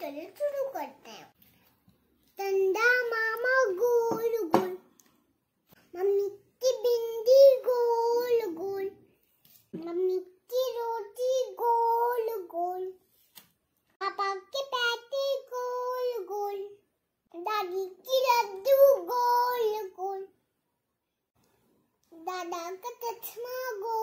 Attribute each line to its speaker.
Speaker 1: चलिए शुरू करते हैं चंदा मामा गोल गोल मम्मी की बिंदी गोल गोल मम्मी की रोटी गोल गोल पापा के पैते गोल गोल दादी की लड्डू गोल गोल दादा का चश्मा गोल